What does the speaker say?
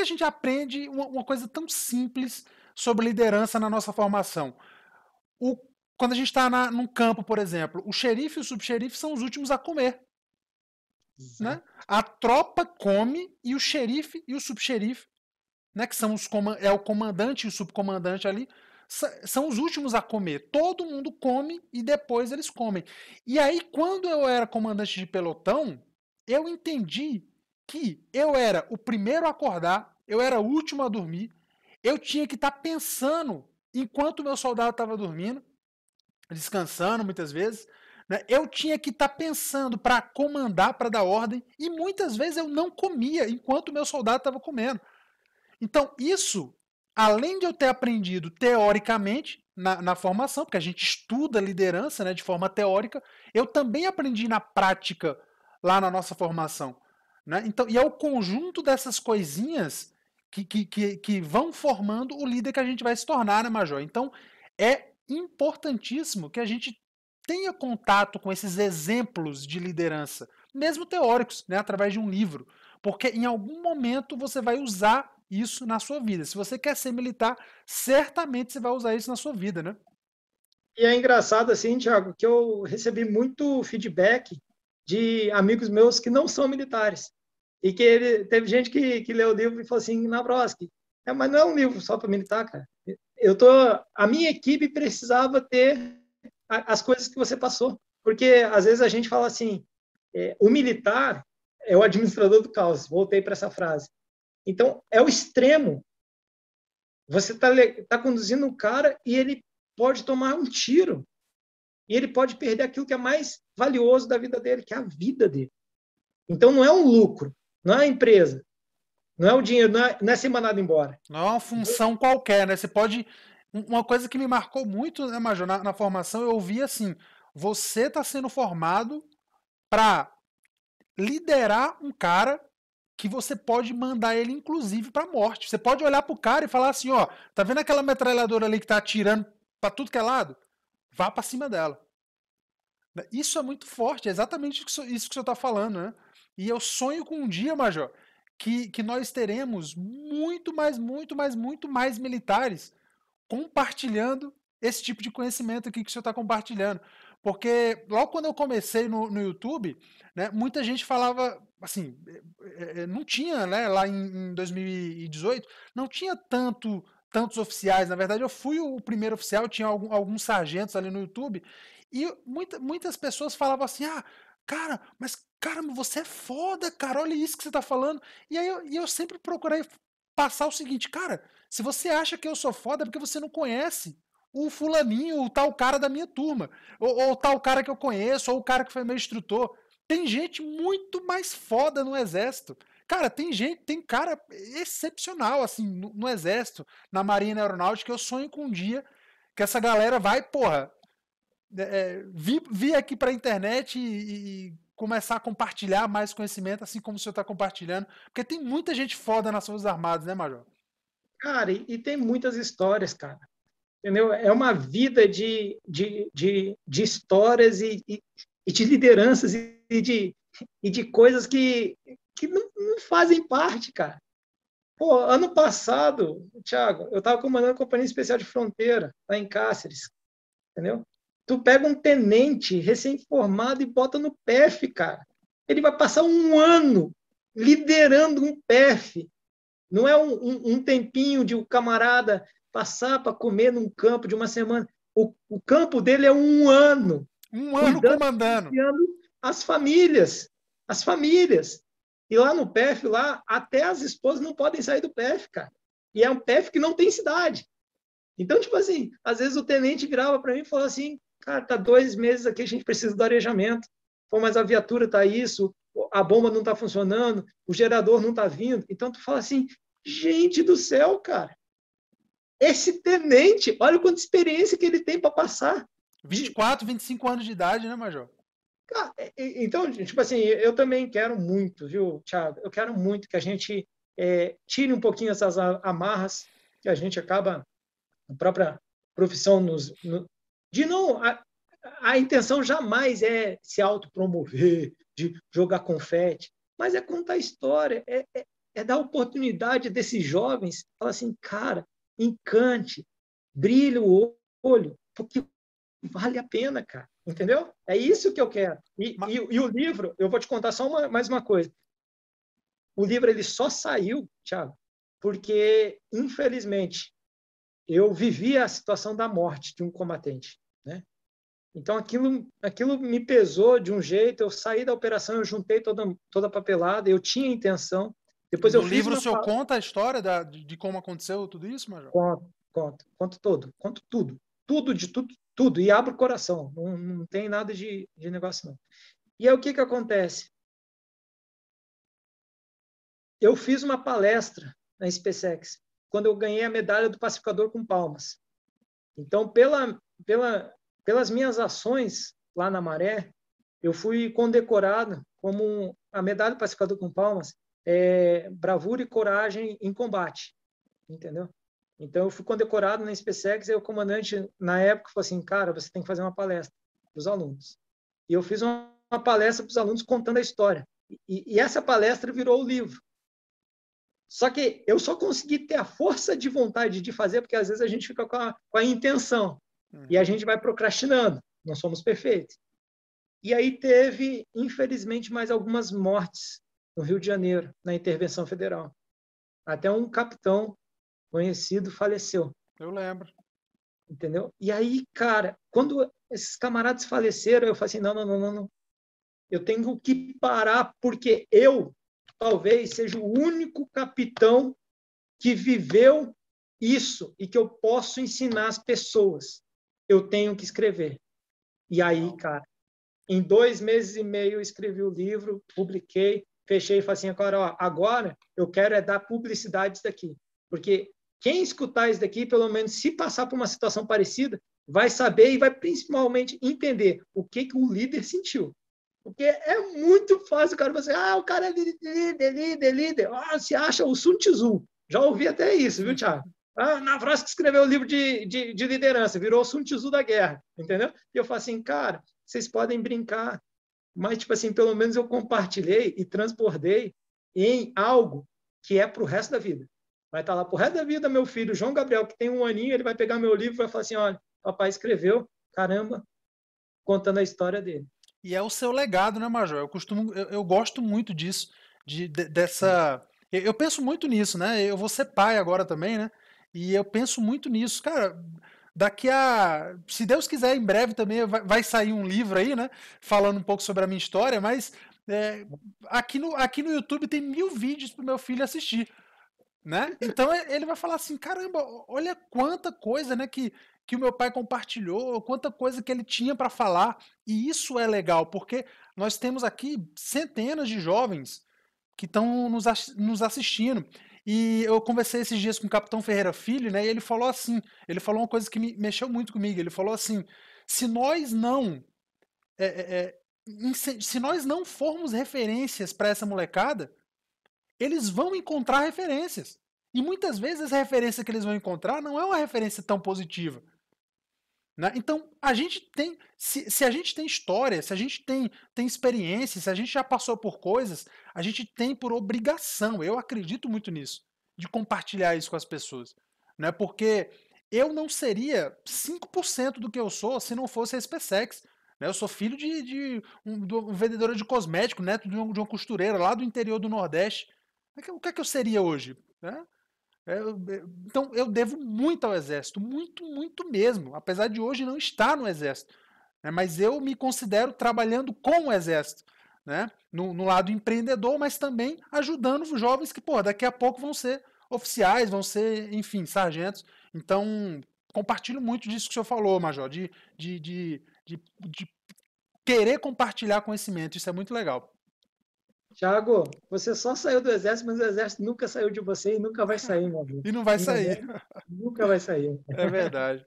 que a gente aprende uma, uma coisa tão simples sobre liderança na nossa formação? O, quando a gente está num campo, por exemplo, o xerife e o subxerife são os últimos a comer. Né? A tropa come e o xerife e o subxerife, né, que são os é o comandante e o subcomandante ali, são os últimos a comer. Todo mundo come e depois eles comem. E aí, quando eu era comandante de pelotão, eu entendi que eu era o primeiro a acordar, eu era o último a dormir, eu tinha que estar tá pensando enquanto meu soldado estava dormindo, descansando muitas vezes. Né? Eu tinha que estar tá pensando para comandar, para dar ordem, e muitas vezes eu não comia enquanto meu soldado estava comendo. Então, isso, além de eu ter aprendido teoricamente na, na formação, porque a gente estuda liderança né, de forma teórica, eu também aprendi na prática lá na nossa formação. Né? Então, e é o conjunto dessas coisinhas que, que, que, que vão formando o líder que a gente vai se tornar, né, Major? Então, é importantíssimo que a gente tenha contato com esses exemplos de liderança, mesmo teóricos, né, através de um livro, porque em algum momento você vai usar isso na sua vida. Se você quer ser militar, certamente você vai usar isso na sua vida, né? E é engraçado assim, Tiago, que eu recebi muito feedback de amigos meus que não são militares. E que ele teve gente que, que leu o livro e falou assim, Navroski, é, mas não é um livro só para militar, cara. Eu tô, a minha equipe precisava ter as coisas que você passou, porque às vezes a gente fala assim, é, o militar é o administrador do caos. Voltei para essa frase. Então é o extremo. Você está tá conduzindo um cara e ele pode tomar um tiro e ele pode perder aquilo que é mais valioso da vida dele, que é a vida dele. Então não é um lucro, não é a empresa, não é o dinheiro, não é, não é ser mandado embora. Não é uma função qualquer, né? Você pode. Uma coisa que me marcou muito, né, Major, na, na formação, eu ouvi assim: você está sendo formado para liderar um cara que você pode mandar ele, inclusive, para a morte. Você pode olhar para o cara e falar assim: ó, tá vendo aquela metralhadora ali que tá atirando para tudo que é lado? Vá para cima dela. Isso é muito forte, é exatamente isso que o senhor está falando, né? E eu sonho com um dia, Major, que, que nós teremos muito mais, muito mais, muito mais militares compartilhando esse tipo de conhecimento aqui que o senhor está compartilhando. Porque logo quando eu comecei no, no YouTube, né, muita gente falava assim, é, é, é, não tinha, né, lá em, em 2018, não tinha tanto tantos oficiais. Na verdade, eu fui o primeiro oficial, tinha algum, alguns sargentos ali no YouTube, e muita, muitas pessoas falavam assim: ah, cara, mas caramba, você é foda, cara, olha isso que você tá falando. E aí eu, e eu sempre procurei passar o seguinte, cara, se você acha que eu sou foda é porque você não conhece o fulaninho, o tal cara da minha turma, ou, ou o tal cara que eu conheço, ou o cara que foi meu instrutor. Tem gente muito mais foda no exército. Cara, tem gente, tem cara excepcional, assim, no, no exército, na marinha aeronáutica, eu sonho com um dia que essa galera vai, porra, né, é, vir, vir aqui para a internet e, e, começar a compartilhar mais conhecimento, assim como o senhor está compartilhando, porque tem muita gente foda nas Forças Armadas, né, Major? Cara, e, e tem muitas histórias, cara. Entendeu? É uma vida de, de, de, de histórias e, e, e, de lideranças e de, e de coisas que, que não, não fazem parte, cara. Pô, ano passado, Thiago, eu estava comandando a Companhia Especial de Fronteira, lá em Cáceres, entendeu? Tu pega um tenente recém-formado e bota no PEF, cara. Ele vai passar um ano liderando um PEF. Não é um, um, um tempinho de o um camarada passar para comer num campo de uma semana. O, o, campo dele é um ano. Um ano comandando. As famílias. As famílias. E lá no PEF, lá, até as esposas não podem sair do PEF, cara. E é um PEF que não tem cidade. Então, tipo assim, às vezes o tenente grava para mim e fala assim: Cara, ah, tá dois meses aqui, a gente precisa do arejamento. Pô, mas a viatura tá isso, a bomba não tá funcionando, o gerador não tá vindo. Então tu fala assim, gente do céu, cara. Esse tenente, olha quanta experiência que ele tem para passar. 24, 25 anos de idade, né, Major? É, é, então, tipo assim, eu também quero muito, viu, Thiago? Eu quero muito que a gente é, tire um pouquinho essas amarras que a gente acaba, a própria profissão nos, de não. A, a intenção jamais é se autopromover, de jogar confete, mas é contar história, é, é, é dar oportunidade desses jovens falar assim, cara, encante, brilhe o olho, porque vale a pena, cara. Entendeu? É isso que eu quero. E, mas... e, e o livro, eu vou te contar só uma, mais uma coisa. O livro ele só saiu, Thiago, porque, infelizmente, eu vivia a situação da morte de um combatente, né? Então aquilo, aquilo me pesou de um jeito. Eu saí da operação, eu juntei toda, toda a papelada, eu tinha intenção. Depois no eu livro o senhor fala... conta a história da, de como aconteceu tudo isso, Major? Conto, conto, conto todo, conto tudo, tudo de tudo, tudo e abro o coração. Não, não tem nada de, de negócio não. E aí o que que acontece? Eu fiz uma palestra na SpaceX quando eu ganhei a medalha do pacificador com palmas. Então, pela, pela, pelas minhas ações lá na Maré, eu fui condecorado como a medalha do pacificador com palmas, é bravura e coragem em combate, entendeu? Então, eu fui condecorado na SpaceX e o comandante, na época, falou assim, cara, você tem que fazer uma palestra para os alunos. E eu fiz uma, palestra para os alunos contando a história. E, e essa palestra virou o livro. Só que eu só consegui ter a força de vontade de fazer, porque às vezes a gente fica com a, com a intenção uhum. e a gente vai procrastinando. Não somos perfeitos. E aí teve, infelizmente, mais algumas mortes no Rio de Janeiro, na intervenção federal. Até um capitão conhecido faleceu. Eu lembro. Entendeu? E aí, cara, quando esses camaradas faleceram, eu falei assim: não, não, não, não, não. Eu tenho que parar, porque eu talvez seja o único capitão que viveu isso e que eu posso ensinar as pessoas. Eu tenho que escrever. E aí, cara, em dois meses e meio eu escrevi o livro, publiquei, fechei e falei assim, agora, ó, agora eu quero é dar publicidade isso daqui. Porque quem escutar isso daqui, pelo menos se passar por uma situação parecida, vai saber e vai principalmente entender o que, que o líder sentiu. Porque é muito fácil o cara Você, ah, o cara é líder, líder, líder. Ah, se acha o Sun Tzu. Já ouvi até isso, viu, Thiago? Ah, na frase que escreveu o livro de, de, de liderança, virou o Sun Tzu da guerra, entendeu? E eu falo assim, cara, vocês podem brincar, mas, tipo assim, pelo menos eu compartilhei e transbordei em algo que é para o resto da vida. Vai estar tá lá para o resto da vida, meu filho, João Gabriel, que tem um aninho, ele vai pegar meu livro e vai falar assim, olha, papai escreveu, caramba, contando a história dele e é o seu legado, né, Major? Eu costumo, eu, eu gosto muito disso, de, de dessa. Eu, eu, penso muito nisso, né? Eu vou ser pai agora também, né? E eu penso muito nisso, cara. Daqui a. Se Deus quiser, em breve também vai, vai sair um livro aí, né? Falando um pouco sobre a minha história, mas é, aqui, no, aqui no YouTube tem mil vídeos pro meu filho assistir. Né? Então ele vai falar assim: caramba, olha quanta coisa né, que, que o meu pai compartilhou, quanta coisa que ele tinha para falar. E isso é legal, porque nós temos aqui centenas de jovens que estão nos, nos assistindo. E eu conversei esses dias com o Capitão Ferreira Filho, né? E ele falou assim: ele falou uma coisa que me mexeu muito comigo. Ele falou assim: se nós não. É, é, é se nós não formos referências para essa molecada, eles vão encontrar referências. E muitas vezes a referência que eles vão encontrar não é uma referência tão positiva. Né? Então, a gente tem. Se, se, a gente tem história, se a gente tem, tem experiência, se a gente já passou por coisas, a gente tem por obrigação, eu acredito muito nisso, de compartilhar isso com as pessoas. Né? Porque eu não seria 5% do que eu sou se não fosse a SpaceX. Né? Eu sou filho de, de, um, de um vendedora de cosmético, neto de um de uma costureira lá do interior do Nordeste. É o que é que eu seria hoje? Né? É, é, então, eu devo muito ao Exército, muito, muito mesmo, apesar de hoje não estar no Exército. Né? Mas eu me considero trabalhando com o Exército, né? no, no lado empreendedor, mas também ajudando os jovens que, pô, daqui a pouco vão ser oficiais, vão ser, enfim, sargentos. Então, compartilho muito disso que o senhor falou, Major, de, de, de, de, querer compartilhar conhecimento. Isso é muito legal. Tiago, você só saiu do exército, mas o exército nunca saiu de você e nunca vai sair, meu amigo. E não vai sair. Nunca vai sair. É verdade.